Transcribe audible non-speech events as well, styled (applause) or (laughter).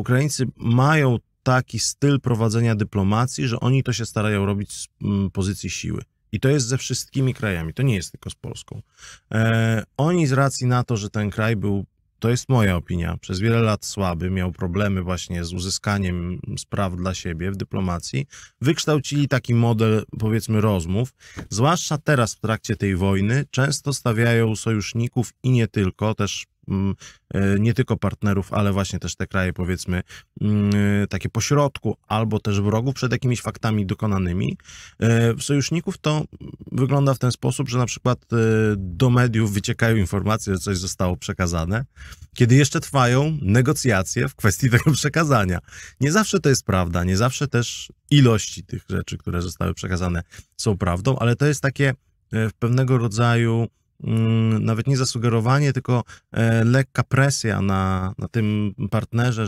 Ukraińcy mają taki styl prowadzenia dyplomacji, że oni to się starają robić z mm, pozycji siły. I to jest ze wszystkimi krajami, to nie jest tylko z Polską. E, oni z racji na to, że ten kraj był, to jest moja opinia, przez wiele lat słaby, miał problemy właśnie z uzyskaniem spraw dla siebie w dyplomacji, wykształcili taki model, powiedzmy, rozmów. Zwłaszcza teraz w trakcie tej wojny, często stawiają sojuszników i nie tylko, też Mm, e, nie tylko partnerów, ale właśnie też te kraje, powiedzmy, mm, e, takie pośrodku, albo też wrogów przed jakimiś faktami dokonanymi. E, sojuszników to wygląda w ten sposób, że na przykład do mediów wyciekają informacje, że coś zostało przekazane, kiedy jeszcze trwają negocjacje w kwestii (laughs) tego przekazania. Nie zawsze to jest prawda, nie zawsze też ilości tych rzeczy, które zostały przekazane, są prawdą, ale to jest takie w pewnego rodzaju Mm, nawet nie zasugerowanie, tylko e, lekka presja na, na tym partnerze,